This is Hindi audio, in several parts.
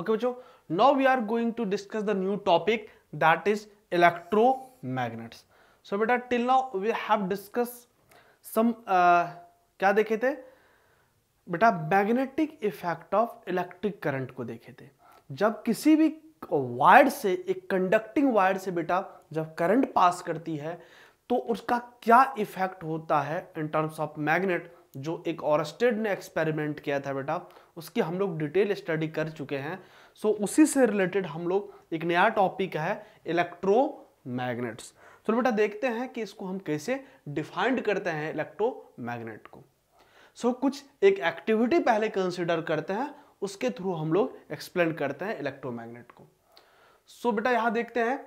ओके बच्चों now we are going to discuss the new topic that is electromagnets so बेटा till now we have discuss some क्या देखे थे बेटा magnetic effect of electric current को देखे थे जब किसी भी वायर से एक कंडक्टिंग वायर से बेटा जब करंट पास करती है तो उसका क्या इफेक्ट होता है इन टर्म्स ऑफ मैग्नेट जो एक ऑरस्टेड ने एक्सपेरिमेंट किया था बेटा उसकी हम लोग डिटेल स्टडी कर चुके हैं सो so, उसी से रिलेटेड हम लोग एक नया टॉपिक है इलेक्ट्रो मैग्नेट्स चलो बेटा देखते हैं कि इसको हम कैसे डिफाइंड करते हैं इलेक्ट्रो मैग्नेट को सो so, कुछ एक एक्टिविटी पहले कंसिडर करते हैं उसके थ्रू हम लोग एक्सप्लेन करते हैं इलेक्ट्रो मैग्नेट को सो so, बेटा यहाँ देखते हैं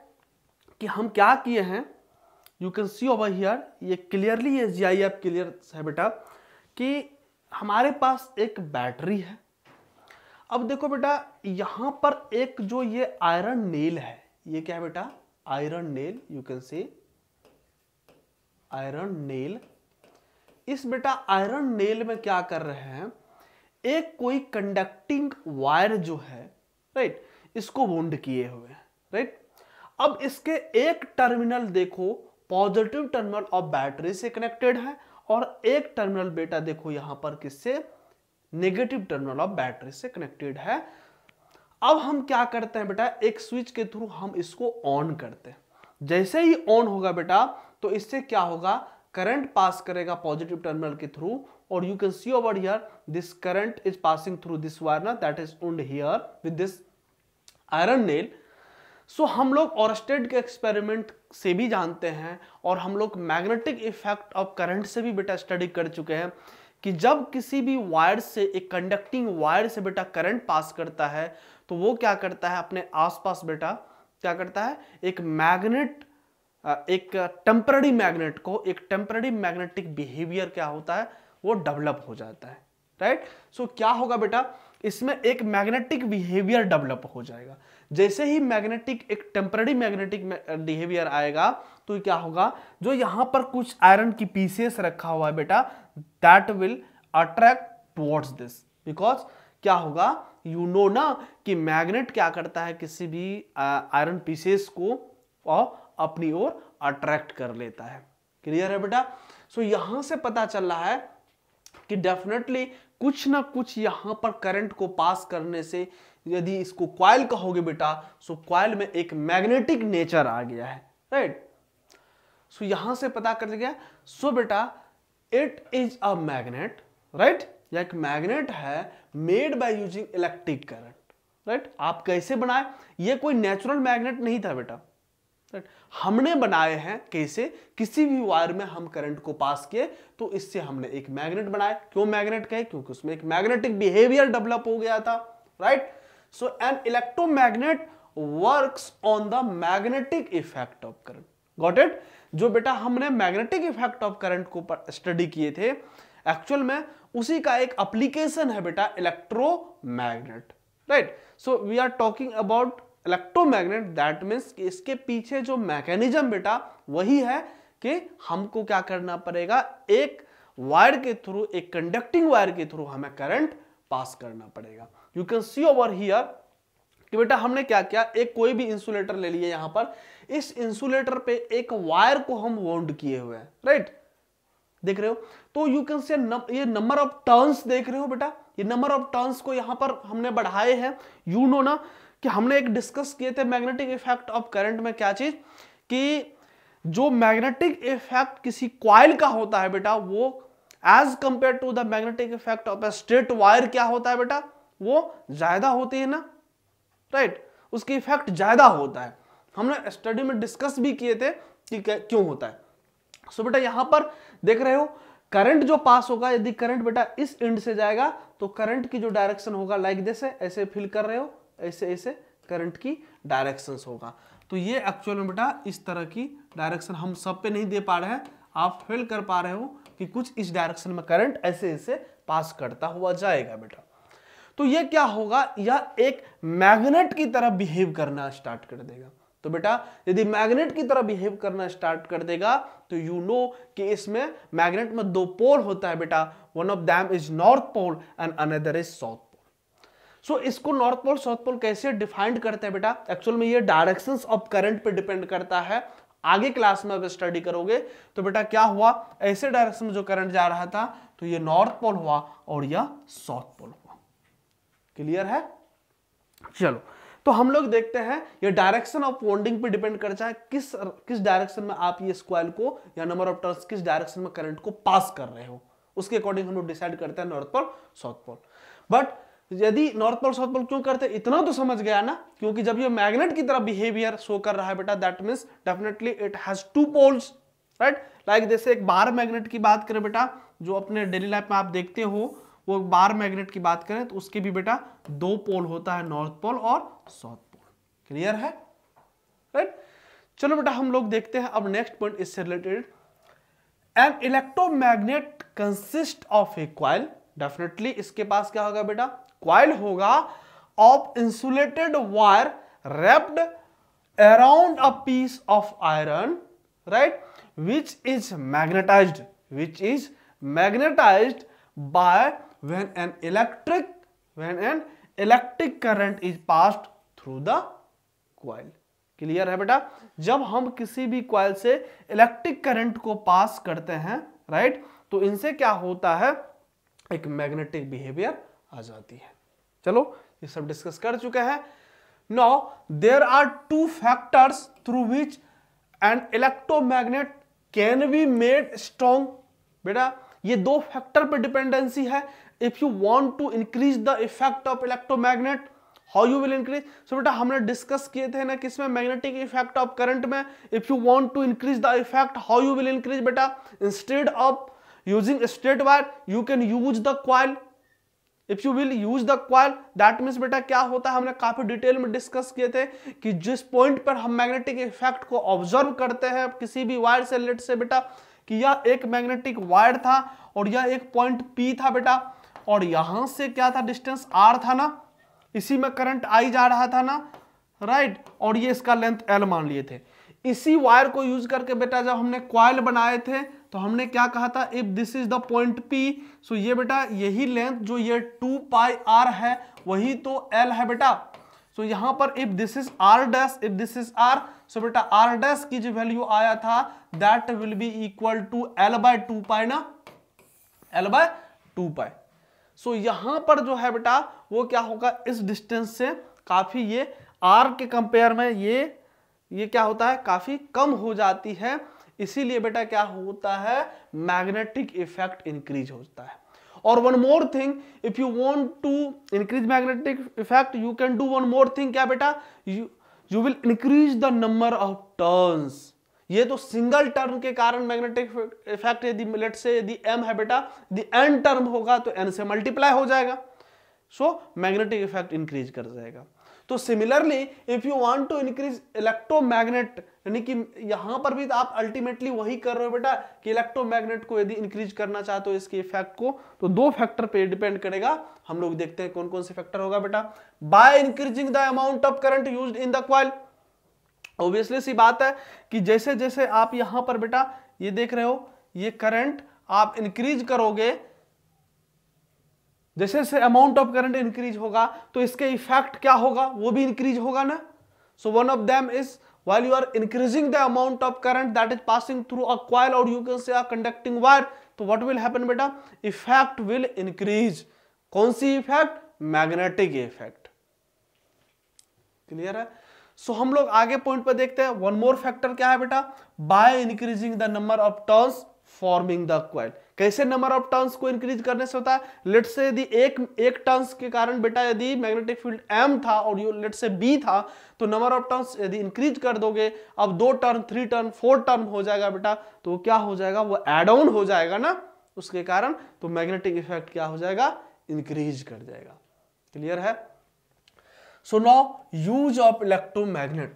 कि हम क्या किए हैं you can see over here ये क्लियरली ये जी आई एफ क्लियर है बेटा कि हमारे पास एक बैटरी है अब देखो बेटा यहां पर एक जो ये आयरन नेल है ये क्या है बेटा iron nail you can say iron nail is बेटा आयरन नेल में क्या कर रहे हैं एक कोई कंडक्टिंग वायर जो है राइट इसको वोंड किए हुए हैं राइट अब इसके एक टर्मिनल देखो पॉजिटिव टर्मिनल ऑफ बैटरी से कनेक्टेड है और एक टर्मिनल बेटा देखो यहां पर किससे नेगेटिव टर्मिनल ऑफ बैटरी से कनेक्टेड है अब हम क्या करते हैं बेटा एक स्विच के थ्रू हम इसको ऑन करते हैं जैसे ही ऑन होगा बेटा तो इससे क्या होगा करंट पास करेगा पॉजिटिव टर्मिनल के थ्रू और you can see over here this current is passing through this wire ना that is wound here with this iron nail so हम लोग ऑरस्टेड के एक्सपेरिमेंट से भी जानते हैं और हम लोग मैग्नेटिक इफेक्ट ऑफ करंट से भी बेटा स्टडी कर चुके हैं कि जब किसी भी वायर से एक कंडक्टिंग वायर से बेटा करंट पास करता है तो वो क्या करता है अपने आसपास बेटा क्या करता है एक मैग्नेट एक टेम्पररी मैग्नेट को एक टेम्पररी मैग्नेटिक बिहेवियर क्या होता है वो डेवलप हो जाता है राइट right? सो so, क्या होगा बेटा इसमें एक मैग्नेटिक बिहेवियर डेवलप हो जाएगा जैसे ही मैग्नेटिक एक टेम्पररी मैग्नेटिक बिहेवियर आएगा तो क्या होगा जो यहां पर कुछ आयरन की पीसेस रखा हुआ है बेटा that will attract towards this because क्या होगा यू नो ना कि मैग्नेट क्या करता है किसी भी आयरन पीसेस को और अपनी ओर अट्रैक्ट कर लेता है क्लियर है बेटा सो so, यहां से पता चल रहा है कि डेफिनेटली कुछ ना कुछ यहाँ पर करंट को पास करने से यदि इसको क्वाइल कहोगे बेटा सो क्वाइल में एक मैग्नेटिक नेचर आ गया है राइट सो यहां से पता कर गया सो बेटा it is a magnet right या एक मैग्नेट है made by using electric current right आप कैसे बनाए ये कोई नेचुरल मैग्नेट नहीं था बेटा राइट हमने बनाए हैं कैसे किसी भी वायर में हम करंट को पास किए तो इससे हमने एक मैग्नेट बनाया क्यों मैग्नेट कहे क्योंकि उसमें एक मैग्नेटिक बिहेवियर डेवलप हो गया था right So an electromagnet works on the magnetic effect of current got it जो बेटा हमने मैग्नेटिक इफेक्ट ऑफ करंट को स्टडी किए थे एक्चुअल में उसी का एक एप्लीकेशन है बेटा electromagnet right so we are talking about electromagnet that means कि इसके पीछे जो मैकेनिज्म बेटा वही है कि हमको क्या करना पड़ेगा एक वायर के थ्रू एक कंडक्टिंग वायर के थ्रू हमें करंट पास करना पड़ेगा you can see over here कि बेटा हमने क्या किया एक कोई भी इंसुलेटर ले लिया यहां पर इस इंसुलेटर पे एक वायर को हम वाउंड किए हुए हैं राइट देख रहे हो तो यू कैन से ये नंबर ऑफ टर्न्स देख रहे हो बेटा ये नंबर ऑफ टर्न्स को यहां पर हमने बढ़ाए हैं यू नो ना कि हमने एक डिस्कस किए थे मैग्नेटिक इफेक्ट ऑफ करंट में क्या चीज कि जो मैग्नेटिक इफेक्ट किसी क्वाइल का होता है बेटा वो as compare to the magnetic effect of a straight wire क्या होता है बेटा वो ज़्यादा होती है ना राइट उसकी इफेक्ट ज़्यादा होता है हमने स्टडी में डिस्कस भी किए थे कि क्यों होता है सो so, बेटा यहां पर देख रहे हो करंट जो पास होगा यदि करंट बेटा इस एंड से जाएगा तो करंट की जो डायरेक्शन होगा लाइक जैसे ऐसे फिल कर रहे हो ऐसे ऐसे करंट की डायरेक्शन होगा तो ये एक्चुअल में बेटा इस तरह की डायरेक्शन हम सब पे नहीं दे पा रहे हैं आप फिल कर पा रहे हो कि कुछ इस डायरेक्शन में करंट ऐसे ऐसे पास करता हुआ जाएगा बेटा तो ये क्या होगा यह एक मैग्नेट की तरह बिहेव करना स्टार्ट कर देगा तो बेटा यदि मैग्नेट की तरह बिहेव करना स्टार्ट कर देगा तो यू नो कि इसमें मैग्नेट में दो पोल होता है बेटा one of them is north pole and another is south pole so इसको नॉर्थ पोल साउथ पोल कैसे डिफाइंड करते हैं बेटा एक्चुअल में ये डायरेक्शन ऑफ करंट पे डिपेंड करता है आगे क्लास में अब स्टडी करोगे तो बेटा क्या हुआ ऐसे डायरेक्शन में जो करंट जा रहा था तो ये नॉर्थ पोल हुआ और यह साउथ पोल हुआ क्लियर है चलो तो हम लोग देखते हैं ये डायरेक्शन ऑफ वॉन्डिंग पे डिपेंड करता है किस किस डायरेक्शन में आप ये स्क्वायर को या नंबर ऑफ टर्न्स किस डायरेक्शन में करंट को पास कर रहे हो उसके अकॉर्डिंग हम लोग डिसाइड करते हैं north pole south pole but यदि नॉर्थ पोल साउथ पोल क्यों करते हैं इतना तो समझ गया ना क्योंकि जब ये मैग्नेट की तरह बिहेवियर शो कर रहा है बेटा that means definitely it has two poles right like जैसे एक बार मैग्नेट की बात करें बेटा जो अपने डेली लाइफ में आप देखते हो वो बार मैग्नेट की बात करें तो उसके भी बेटा दो पोल होता है नॉर्थ पोल और साउथ पोल क्लियर है राइट right? चलो बेटा हम लोग देखते हैं अब नेक्स्ट पॉइंट इससे related an electromagnet consist of a coil definitely इसके पास क्या होगा बेटा क्वाइल होगा of insulated wire wrapped around a piece of iron right which is magnetized which is magnetized by when an electric when an electric current is passed through the coil clear है बेटा जब हम किसी भी क्वाइल से इलेक्ट्रिक करंट को पास करते हैं राइट तो इनसे क्या होता है एक मैग्नेटिक बिहेवियर आ जाती है चलो ये सब डिस्कस कर चुके हैं now there are two factors through which an electromagnet can be made strong बेटा ये दो फैक्टर पर डिपेंडेंसी है if you want to increase the effect of electromagnet how you will increase so बेटा हमने डिस्कस किए थे ना किसमें मैग्नेटिक इफेक्ट ऑफ करंट में if you want to increase the effect how you will increase बेटा instead of using straight wire you can use the coil if you will use the coil that means बेटा क्या होता है हमने काफी डिटेल में डिस्कस किए थे कि जिस पॉइंट पर हम मैग्नेटिक इफेक्ट को ऑब्जर्व करते हैं किसी भी वायर से लेट से बेटा कि यह एक मैग्नेटिक वायर था और यह एक पॉइंट पी था बेटा और यहां से क्या था डिस्टेंस आर था ना इसी में करंट आई जा रहा था ना राइट और ये इसका लेंथ एल मान लिए थे इसी वायर को यूज करके बेटा जब हमने क्वाइल बनाए थे तो हमने क्या कहा था if this is the point P so ये बेटा यही लेंथ जो ये टू पाई आर है वही तो एल है बेटा सो so, यहां पर if this is R dash if this is R so बेटा आर डैश की जो वैल्यू आया था that will be equal to L by two pi ना L by two pi so यहां पर जो है बेटा वो क्या होगा इस डिस्टेंस से काफी ये आर के कंपेयर में ये ये क्या होता है काफी कम हो जाती है इसीलिए बेटा क्या होता है मैग्नेटिक इफेक्ट इंक्रीज होता है और one more thing if you want to increase magnetic effect you can do one more thing क्या बेटा you you will increase the number of turns ये तो सिंगल टर्म के कारण मैग्नेटिक इफेक्ट यदि मिलेट से यदि एम है बेटा यदि एन टर्म होगा तो एन से मल्टीप्लाई हो जाएगा सो मैग्नेटिक इफेक्ट इंक्रीज कर जाएगा तो similarly if you want to increase electromagnet यानी कि यहां पर भी तो आप अल्टीमेटली वही कर रहे हो बेटा कि इलेक्ट्रोमैग्नेट को यदि इंक्रीज करना चाहते हो इसके इफेक्ट को तो दो फैक्टर पे डिपेंड करेगा हम लोग देखते हैं कौन कौन से फैक्टर होगा बेटा by increasing the amount of current use in the coil obviously सी बात है कि जैसे जैसे आप यहां पर बेटा ये देख रहे हो ये करंट आप इंक्रीज करोगे जैसे जैसे अमाउंट ऑफ करंट इंक्रीज होगा तो इसके इफेक्ट क्या होगा वो भी इंक्रीज होगा ना so one of them is while you are increasing the amount of current that is passing through a coil और you can say conducting wire तो वट विल हैपन बेटा इफेक्ट विल इंक्रीज कौन सी इफेक्ट मैग्नेटिक इफेक्ट क्लियर है सो हम लोग आगे पॉइंट पर देखते हैं वन मोर फैक्टर क्या है बेटा by increasing the number of turns forming the coil कैसे नंबर ऑफ टर्न्स को इंक्रीज करने से होता है लेट से यदि एक एक टर्न्स के कारण बेटा यदि मैग्नेटिक फील्ड एम था और यू लेट से बी था तो नंबर ऑफ टर्न्स यदि इंक्रीज कर दोगे अब दो turn three turn four turn हो जाएगा बेटा तो क्या हो जाएगा वो एड ऑन हो जाएगा ना उसके कारण तो मैग्नेटिक इफेक्ट क्या हो जाएगा इंक्रीज कर जाएगा क्लियर है so now use of electromagnet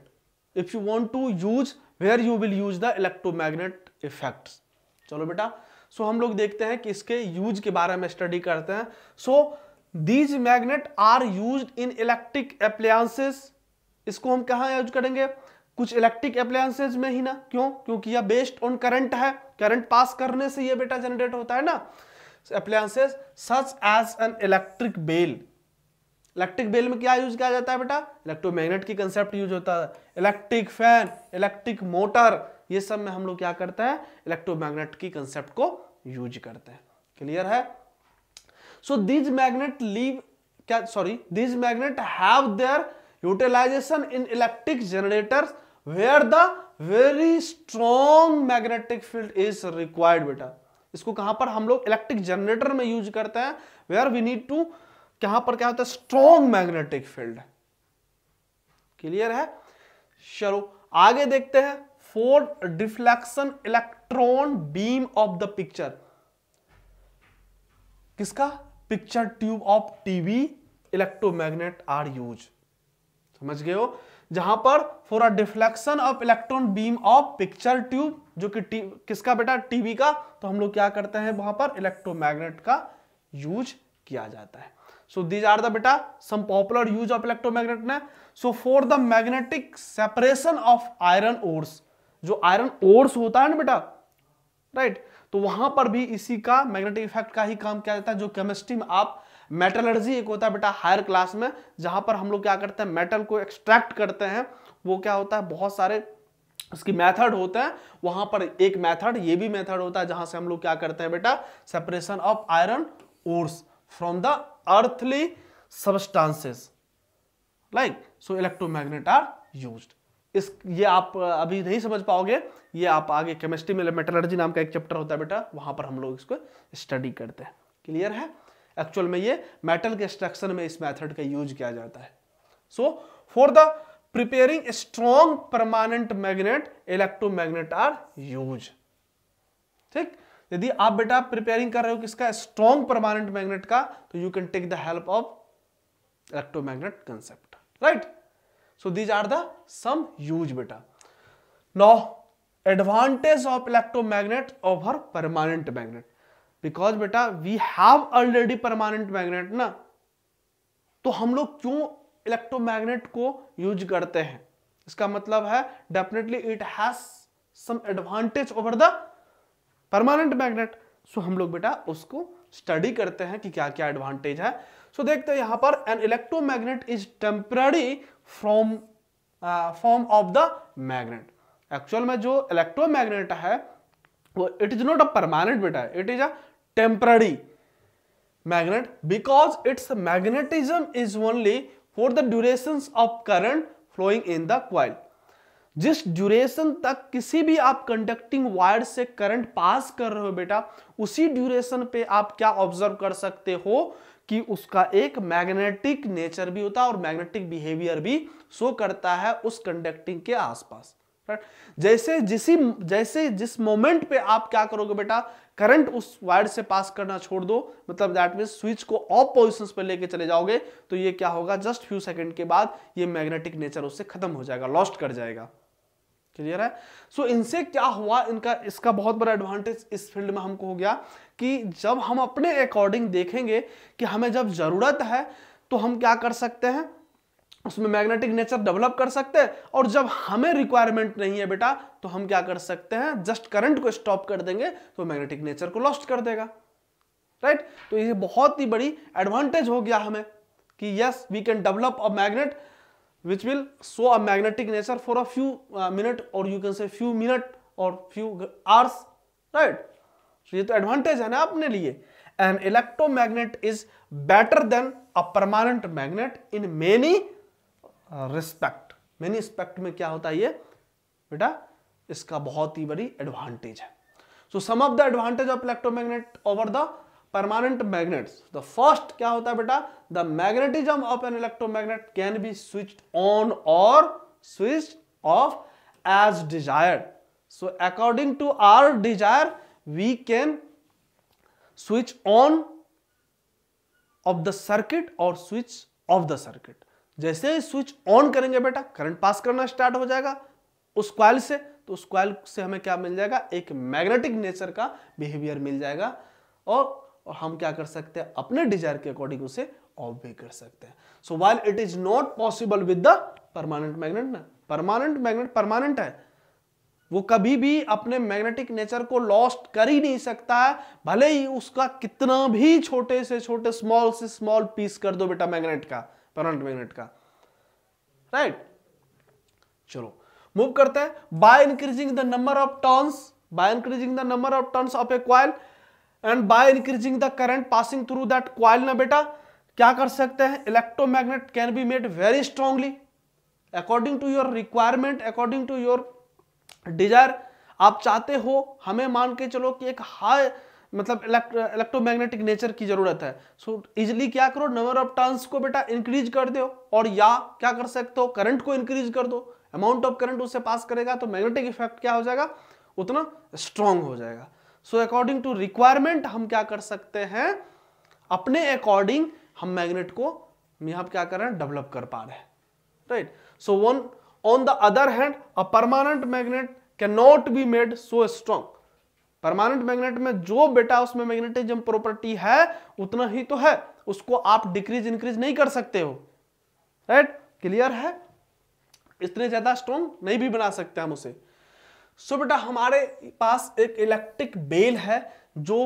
if you want to use where you will use the electromagnet effects चलो बेटा सो so हम लोग देखते हैं कि इसके यूज के बारे में स्टडी करते हैं so these magnet are use in electric appliances इसको हम कहा यूज करेंगे कुछ इलेक्ट्रिक अप्लायसेज में ही ना क्यों क्योंकि यह बेस्ड ऑन करंट है करंट पास करने से यह बेटा जनरेट होता है ना appliances such as an electric bell electric bell में क्या यूज किया जाता है बेटा इलेक्ट्रोमैग्नेट की कंसेप्ट यूज होता है इलेक्ट्रिक फैन इलेक्ट्रिक मोटर ये सब में हम लोग क्या करते हैं इलेक्ट्रोमैग्नेट की कंसेप्ट को यूज करते हैं क्लियर है सो दीज मैग्नेट लीव क्या sorry these magnet have their utilization in electric generator where the very strong magnetic field is required बेटा इसको कहां पर हम लोग इलेक्ट्रिक जनरेटर में यूज करते हैं वेयर वी नीड टू यहां पर क्या होता है स्ट्रॉन्ग मैग्नेटिक फील्ड क्लियर है चलो आगे देखते हैं for deflection electron beam of the picture किसका picture tube of TV electromagnet are use समझ गए हो जहां पर for a deflection of electron beam of picture tube जो कि किसका बेटा टीवी का तो हम लोग क्या करते हैं वहां पर इलेक्ट्रोमैग्नेट का यूज किया जाता है सो दीज आर द बेटा some popular use of electromagnet ने so for the magnetic separation of iron ores जो आयरन ओर्स होता है ना बेटा राइट right? तो वहां पर भी इसी का मैग्नेटिक इफेक्ट का ही काम किया जाता है जो केमिस्ट्री में आप मेटलर्जी एक होता है बेटा हायर क्लास में जहां पर हम लोग क्या करते हैं मेटल को एक्सट्रैक्ट करते हैं वो क्या होता है बहुत सारे उसकी मेथड होते हैं वहां पर एक मेथड ये भी मेथड होता है जहां से हम लोग क्या करते हैं बेटा separation of iron ores from the earthly substances like so electromagnet are used इस ये आप अभी नहीं समझ पाओगे ये आप आगे केमिस्ट्री में मेटलर्जी मतलब नाम का एक चैप्टर होता है बेटा वहां पर हम लोग इसको स्टडी करते हैं क्लियर है एक्चुअल में ये मेटल के स्ट्रक्शन में इस मेथड का यूज किया जाता है so for the preparing strong permanent magnet electromagnet are use ठीक यदि आप बेटा प्रिपेयरिंग कर रहे हो किसका स्ट्रॉन्ग परमानेंट मैग्नेट का तो you can take the help of electromagnet concept right so these are the some use बेटा now advantage of electromagnet over permanent magnet because बेटा we have already permanent magnet ना तो हम लोग क्यों इलेक्ट्रोमैग्नेट को यूज करते हैं इसका मतलब है definitely it has some advantage over the permanent magnet so हम लोग बेटा उसको स्टडी करते हैं कि क्या क्या एडवांटेज है सो so, देखते हैं यहां पर an electromagnet is temporary from form of the magnet actual में जो इलेक्ट्रोमैग्नेट है वो it is not a permanent बेटा it is a temporary magnet because its magnetism is only for the duration of current flowing in the coil जिस ड्यूरेशन तक किसी भी आप कंडक्टिंग वायर से करंट पास कर रहे हो बेटा उसी ड्यूरेशन पे आप क्या ऑब्जर्व कर सकते हो कि उसका एक मैग्नेटिक नेचर भी होता है और मैग्नेटिक बिहेवियर भी शो करता है उस कंडक्टिंग के आसपास राइट जैसे जिस जैसे जिस मोमेंट पे आप क्या करोगे बेटा करंट उस वायर से पास करना छोड़ दो मतलब दैट मीन स्विच को ऑफ पोजिशन पर लेके चले जाओगे तो ये क्या होगा जस्ट फ्यू सेकंड के बाद ये मैग्नेटिक नेचर उससे खत्म हो जाएगा लॉस्ट कर जाएगा क्लियर है सो so, इनसे क्या हुआ इनका इसका बहुत बड़ा एडवांटेज इस फील्ड में हमको हो गया कि जब हम अपने अकॉर्डिंग देखेंगे कि हमें जब ज़रूरत है तो हम क्या कर सकते हैं उसमें मैग्नेटिक नेचर डेवलप कर सकते हैं और जब हमें रिक्वायरमेंट नहीं है बेटा तो हम क्या कर सकते हैं जस्ट करंट को स्टॉप कर देंगे तो मैग्नेटिक नेचर को लॉस्ट कर देगा राइट right? तो ये बहुत ही बड़ी एडवांटेज हो गया हमें कि yes we can develop a magnet which will show a magnetic nature for a few uh, minute or you can say few minute or few hours right so ये तो advantage है ना अपने लिए an electromagnet is better than a permanent magnet in many respect many respect में क्या होता है ये बेटा इसका बहुत ही बड़ी एडवांटेज है so some of the advantage of electromagnet over the permanent magnets the first क्या होता है बेटा the magnetism of an electromagnet can be switch on और switch off as desire so according to our desire we can switch on off the circuit और स्विच ऑफ द सर्किट जैसे ही स्विच ऑन करेंगे बेटा करंट पास करना स्टार्ट हो जाएगा उस क्वाइल से तो उस क्वाइल से हमें क्या मिल जाएगा एक मैग्नेटिक नेचर का बिहेवियर मिल जाएगा और और हम क्या कर सकते हैं अपने डिजायर के अकॉर्डिंग उसे ऑफ भी कर सकते हैं so while it is not possible with the permanent magnet ना परमानेंट मैग्नेट परमानेंट है वो कभी भी अपने मैग्नेटिक नेचर को लॉस्ट कर ही नहीं सकता है भले ही उसका कितना भी छोटे से छोटे स्मॉल से स्मॉल पीस कर दो बेटा मैग्नेट का परमानेंट मैग्नेट का राइट right? चलो मूव करते हैं by increasing the number of turns by increasing the number of turns of a coil and by increasing the current passing through that coil ना बेटा क्या कर सकते हैं electromagnet can be made very strongly according to your requirement according to your desire आप चाहते हो हमें मान के चलो कि एक हाई मतलब इलेक्ट्रोमैग्नेटिक नेचर की जरूरत है सो so, इजिली क्या करो नंबर ऑफ टर्न्स को बेटा इंक्रीज कर दो और या क्या कर सकते हो करंट को इंक्रीज कर दो अमाउंट ऑफ करंट उससे पास करेगा तो मैग्नेटिक इफेक्ट क्या हो जाएगा उतना स्ट्रांग हो जाएगा सो अकॉर्डिंग टू रिक्वायरमेंट हम क्या कर सकते हैं अपने अकॉर्डिंग हम मैग्नेट को यहां क्या कर रहे हैं डेवलप कर पा रहे हैं right so one on the other hand a permanent magnet can not be made so strong permanent magnet में जो बेटा उसमें मैग्नेटिज्म प्रॉपर्टी है उतना ही तो है उसको आप डिक्रीज इंक्रीज नहीं कर सकते हो राइट right? क्लियर है इतने ज्यादा स्ट्रॉन्ग नहीं भी बना सकते हम उसे सो बेटा हमारे पास एक इलेक्ट्रिक बेल है जो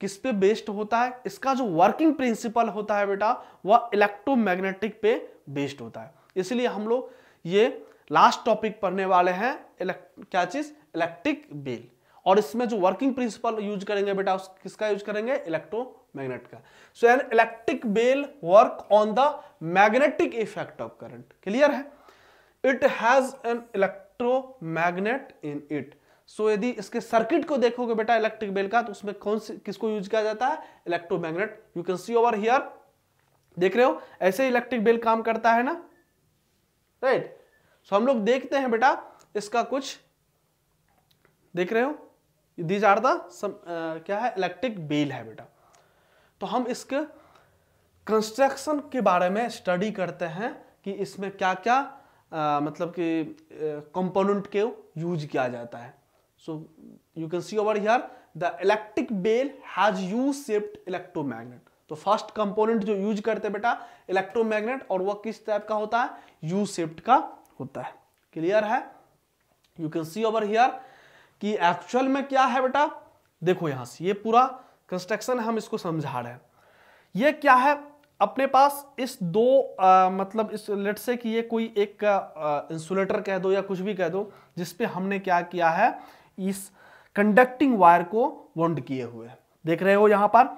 किस पे बेस्ड होता है इसका जो वर्किंग प्रिंसिपल होता है बेटा वह इलेक्ट्रोमैग्नेटिक पे बेस्ड होता है इसलिए हम लोग ये लास्ट टॉपिक पढ़ने वाले हैं क्या चीज इलेक्ट्रिक बेल और इसमें जो वर्किंग प्रिंसिपल यूज करेंगे बेटा उस किसका यूज करेंगे इलेक्ट्रोमैग्नेट का so an electric bell work on the magnetic effect of current clear है it has an electric electromagnet in it so यदि इसके सर्किट को देखोगे बेटा इलेक्ट्रिक बेल का तो उसमें कौन सी किसको यूज किया जाता है electromagnet you can see over here देख रहे हो ऐसे इलेक्ट्रिक बेल काम करता है ना राइट right? सो so, हम लोग देखते हैं बेटा इसका कुछ देख रहे हो दीज आर द क्या है इलेक्ट्रिक बेल है बेटा तो हम इसके कंस्ट्रक्शन के बारे में स्टडी करते हैं कि इसमें क्या क्या आ, मतलब कि कंपोनेंट के यूज किया जाता है so you can see over here the electric bell has U shaped electromagnet तो फर्स्ट कंपोनेंट जो यूज करते हैं बेटा इलेक्ट्रोमैग्नेट और वो किस टाइप का होता है यू सेप्ट का होता है क्लियर है you can see over here कि एक्चुअल में क्या है बेटा देखो यहां से ये पूरा कंस्ट्रक्शन हम इसको समझा रहे हैं ये क्या है अपने पास इस दो आ, मतलब इस लेट से कि ये कोई एक इंसुलेटर कह दो या कुछ भी कह दो जिसपे हमने क्या किया है इस कंडक्टिंग वायर को वॉन्ड किए हुए देख रहे हो यहां पर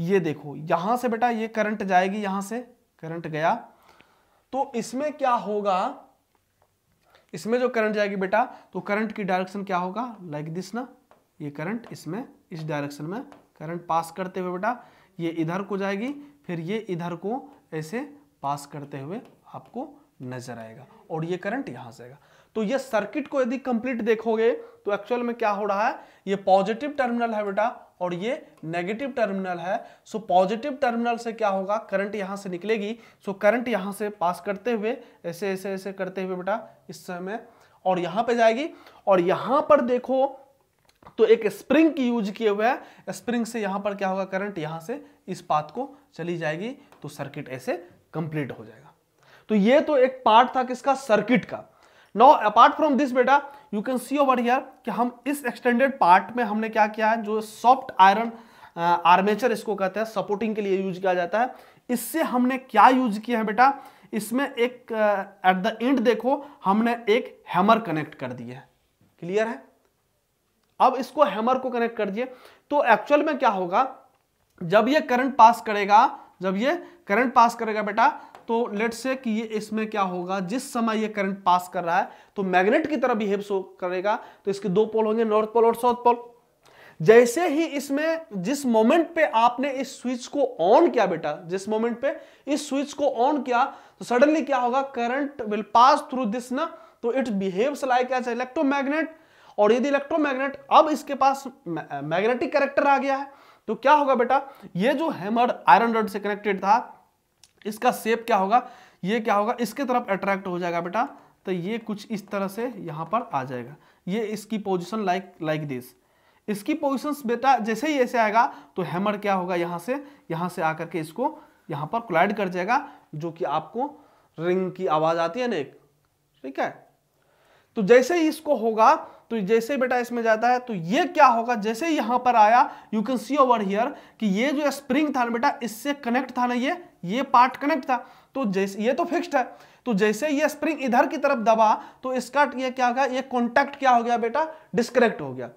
ये देखो यहां से बेटा ये करंट जाएगी यहां से करंट गया तो इसमें क्या होगा इसमें जो करंट जाएगी बेटा तो करंट की डायरेक्शन क्या होगा लाइक दिस ना ये करंट इसमें इस डायरेक्शन में करंट पास करते हुए बेटा ये इधर को जाएगी फिर ये इधर को ऐसे पास करते हुए आपको नजर आएगा और ये करंट यहां से आएगा तो ये सर्किट को यदि कंप्लीट देखोगे तो एक्चुअल में क्या हो रहा है ये पॉजिटिव टर्मिनल है बेटा और ये नेगेटिव टर्मिनल है सो पॉजिटिव टर्मिनल से क्या होगा करंट यहाँ से निकलेगी सो करंट यहां से पास करते हुए ऐसे ऐसे ऐसे करते हुए बेटा इस समय और यहां पे जाएगी और यहां पर देखो तो एक स्प्रिंग की यूज किए हुए है स्प्रिंग से यहां पर क्या होगा करंट यहां से इस पाथ को चली जाएगी तो सर्किट ऐसे कंप्लीट हो जाएगा तो ये तो एक पार्ट था किसका सर्किट का नो अपार्ट फ्रॉम दिस बेटा you can see over here कि हम इस एक्सटेंडेड पार्ट में हमने क्या किया है जो सॉफ्ट आयरन आर्मेचर इसको कहते हैं सपोर्टिंग के लिए यूज किया जाता है इससे हमने क्या यूज किया है बेटा इसमें एक एट द एंड देखो हमने एक हैमर कनेक्ट कर दिया है क्लियर है अब इसको हैमर को कनेक्ट कर दिए तो एक्चुअल में क्या होगा जब ये करंट पास करेगा जब ये करंट पास करेगा बेटा तो लेट से कि ये इसमें क्या होगा जिस समय ये करंट पास कर रहा है तो मैग्नेट की तरह बिहेव करेगा तो इसके दो पोल होंगे नॉर्थ पोल और साउथ पोल जैसे ही इसमें जिस मोमेंट पे आपने इस स्विच को ऑन किया बेटा जिस मोमेंट पे इस स्विच को ऑन किया तो सडनली क्या होगा current will pass through this ना तो it behaves like as electromagnet और यदि इलेक्ट्रोमैग्नेट अब इसके पास मैग्नेटिक करेक्टर आ गया है तो क्या होगा बेटा ये जो हैमर आयरन रड से कनेक्टेड था इसका सेप क्या होगा ये क्या होगा इसके तरफ अट्रैक्ट हो जाएगा बेटा तो ये कुछ इस तरह से यहां पर आ जाएगा ये इसकी पोजिशन लाइक लाइक दिस इसकी पोजिशन बेटा जैसे ही ऐसे आएगा तो हैमर क्या होगा यहां से यहां से आकर के इसको यहां पर क्लाइड कर जाएगा जो कि आपको रिंग की आवाज़ आती है ना एक ठीक है तो जैसे ही इसको होगा तो जैसे बेटा इसमें जाता है तो ये क्या होगा जैसे यहां पर आया you can see over here कि ये जो स्प्रिंग था ना बेटा इससे कनेक्ट था ना ये ये पार्ट कनेक्ट था तो जैसे ये तो फिक्स्ड है तो जैसे ये स्प्रिंग इधर की तरफ दबा तो इसका ये क्या होगा ये कॉन्टैक्ट क्या हो गया बेटा डिस्कनेक्ट हो गया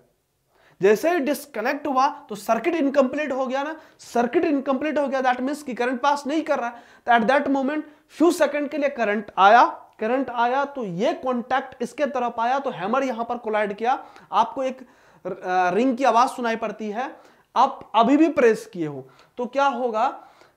जैसे ही डिस्कनेक्ट हुआ तो सर्किट इनकम्प्लीट हो गया ना सर्किट इनकम्प्लीट हो गया दैट मीन्स कि करंट पास नहीं कर रहा है तो at that moment few second के लिए करंट आया करंट आया तो ये कॉन्टैक्ट इसके तरफ आया तो हैमर यहां पर कोलाइड किया आपको एक रिंग की आवाज सुनाई पड़ती है आप अभी भी प्रेस किए हो तो क्या होगा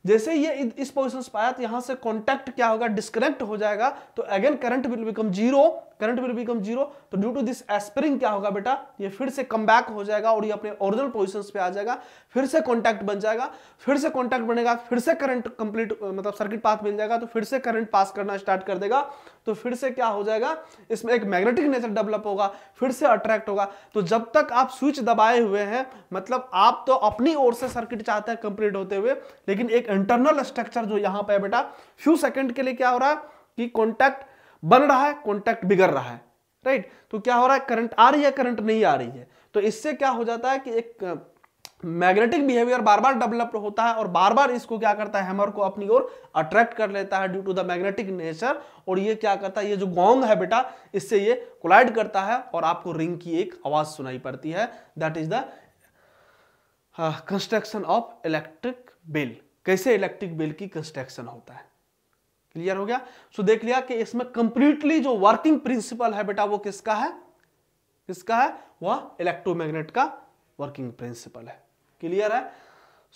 जैसे ये इस पोजिशन पाया तो यहां से कॉन्टैक्ट क्या होगा डिस्कनेक्ट हो जाएगा तो again current will become zero current will become zero तो ड्यू टू दिस एस्पिरिंग क्या होगा बेटा ये फिर से कम हो जाएगा और ये अपने ओरिजिनल पोजिशन पे आ जाएगा फिर से कॉन्टैक्ट बन जाएगा फिर से कॉन्टैक्ट बनेगा फिर से करंट कंप्लीट मतलब सर्किट पाथ मिल जाएगा तो फिर से करंट पास करना स्टार्ट कर देगा तो फिर से क्या हो जाएगा इसमें एक मैग्नेटिक नेचर डेवलप होगा फिर से अट्रैक्ट होगा तो जब तक आप स्विच दबाए हुए हैं मतलब आप तो अपनी ओर से सर्किट चाहते हैं कंप्लीट होते हुए लेकिन एक इंटरनल स्ट्रक्चर जो यहां पर है बेटा फ्यू सेकेंड के लिए क्या हो रहा है कि कॉन्टैक्ट बन रहा है कॉन्टैक्ट बिगड़ रहा है राइट तो क्या हो रहा है करंट आ रही है करंट नहीं आ रही है तो इससे क्या हो जाता है कि एक मैग्नेटिक बिहेवियर बार बार डेवलप होता है और बार बार इसको क्या करता है हैमर को अपनी ओर अट्रैक्ट कर लेता है due to the magnetic nature और ये क्या करता है ये जो गोंग है बेटा इससे ये कोलाइड करता है और आपको रिंग की एक आवाज सुनाई पड़ती है that is the construction of electric bill कैसे इलेक्ट्रिक बिल की कंस्ट्रक्शन होता है क्लियर हो गया सो so, देख लिया कि इसमें कंप्लीटली जो वर्किंग प्रिंसिपल है बेटा वो किसका है किसका है वह इलेक्ट्रोमैग्नेट का वर्किंग प्रिंसिपल है क्लियर है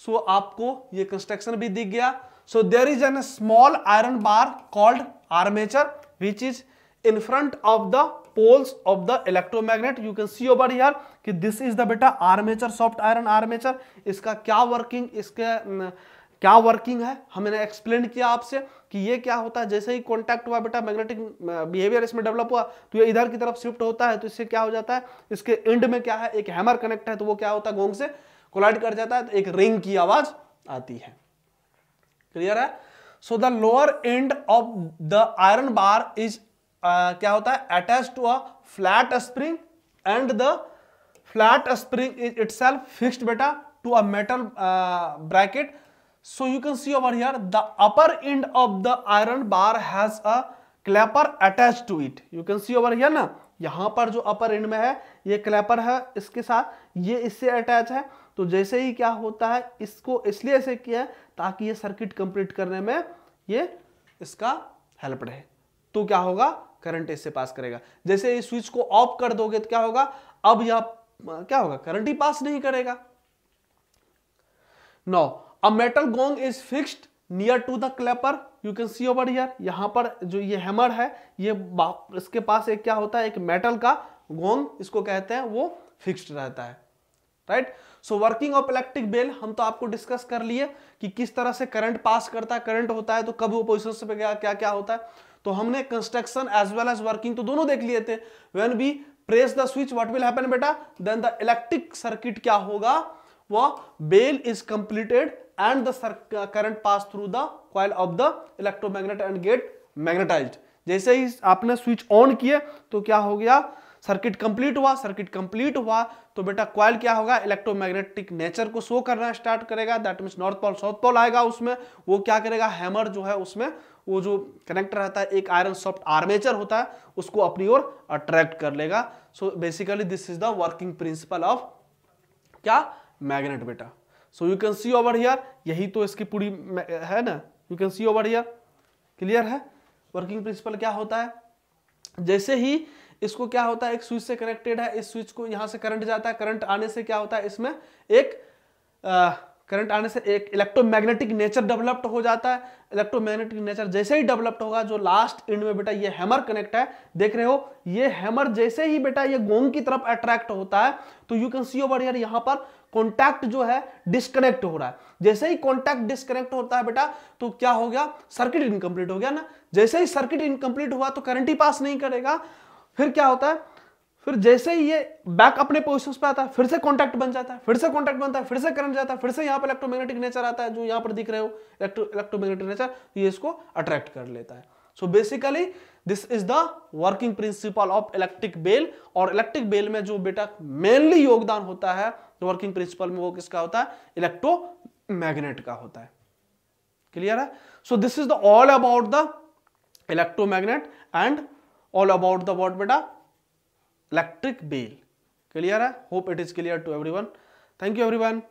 सो so, आपको ये कंस्ट्रक्शन भी दिख गया so there is an small iron bar called armature which is in front of the poles of the electromagnet you can see over here कि दिस इज द बेटा आर्मेचर सॉफ्ट आयरन आर्मेचर इसका क्या वर्किंग इसके क्या वर्किंग है हमने एक्सप्लेन किया आपसे कि ये क्या होता है जैसे ही कॉन्टैक्ट हुआ बेटा मैग्नेटिक बिहेवियर इसमें डेवलप हुआ तो ये इधर की तरफ शिफ्ट होता है तो इससे क्या हो जाता है इसके एंड में क्या है एक हैमर कनेक्ट है तो वो क्या होता है गोंग से कोलाइड कर जाता है तो एक रिंग की आवाज आती है क्लियर है so the lower end of the iron bar is क्या होता है attach to a flat spring and the flat spring is it fixed बेटा to a metal bracket So you can see over here the upper end of the iron bar has a clapper attach to it you can see over here ना यहां पर जो अपर एंड में है ये क्लैपर है इसके साथ ये इससे अटैच है तो जैसे ही क्या होता है इसको इसलिए ऐसे किया है ताकि ये सर्किट कंप्लीट करने में ये इसका हेल्प रहे तो क्या होगा करंट इससे पास करेगा जैसे ये स्विच को ऑफ कर दोगे तो क्या होगा अब यह क्या होगा करंट ही पास नहीं करेगा now a metal gong is fixed near to the clapper you can see over here यहाँ पर जो ये हैमर है ये इसके पास एक क्या होता है एक मेटल का गोंग इसको कहते हैं वो फिक्स्ड रहता है right so working of electric bell हम तो आपको डिस्कस कर लिए कि किस तरह से करंट पास करता है करंट होता है तो कब वो पोजिशन पे गया क्या क्या होता है तो हमने construction as well as working तो दोनों देख लिए थे when we press the switch what will happen बेटा देन द इलेक्ट्रिक सर्किट क्या होगा वह bell is completed and the current pass through the coil of the electromagnet and get magnetized जैसे ही आपने स्विच ऑन किए तो क्या हो गया सर्किट कंप्लीट हुआ सर्किट कंप्लीट हुआ तो बेटा क्वाइल क्या होगा इलेक्ट्रोमैग्नेटिक नेचर को शो करना स्टार्ट करेगा that means north pole south pole आएगा उसमें वो क्या करेगा हैमर जो है उसमें वो जो कनेक्टर रहता है एक आयरन सॉफ्ट आर्मेचर होता है उसको अपनी ओर अट्रैक्ट कर लेगा so basically this is the working principle of क्या मैग्नेट बेटा so you can see over here यही तो इसकी पूरी है ना you can see over here clear है वर्किंग प्रिंसिपल क्या होता है जैसे ही इसको क्या होता है एक स्विच से कनेक्टेड है इस स्विच को यहाँ से करंट जाता है करंट आने से क्या होता है इसमें एक आ, करंट आने से एक इलेक्ट्रोमैग्नेटिक नेचर डेवलप्ड हो जाता है इलेक्ट्रोमैग्नेटिक नेचर जैसे ही डेवलप्ड होगा जो लास्ट इंड में बेटा ये हैमर कनेक्ट है देख रहे हो ये हैमर जैसे ही बेटा ये गोंग की तरफ अट्रैक्ट होता है तो you can see over here यहाँ पर कॉन्टैक्ट जो है डिस्कनेक्ट हो रहा है जैसे ही कॉन्टैक्ट डिस्कनेक्ट होता है बेटा तो क्या हो गया सर्किट इनकम्प्लीट हो गया ना जैसे ही सर्किट इनकम्प्लीट हुआ तो करंट ही पास नहीं करेगा फिर क्या होता है फिर जैसे ही ये बैक अपने पोजिशन पे आता है फिर से कॉन्टैक्ट बन जाता है फिर से कॉन्टैक्ट बनता है फिर से करंट जाता है फिर से यहाँ पर इलेक्ट्रोमैग्नेटिक नेचर आता है जो यहाँ पर दिख रहे हो इलेक्ट्रोमैग्नेटिक तो नेचर ये इसको अट्रैक्ट कर लेता है so basically this is the working principle of electric bell और इलेक्ट्रिक बेल में जो बेटा मेनली योगदान होता है वर्किंग प्रिंसिपल में वो किसका होता है इलेक्ट्रोमैग्नेट का होता है क्लियर है so this is the all about the electromagnet and all about the word बेटा electric bill clear hope it is clear to everyone thank you everyone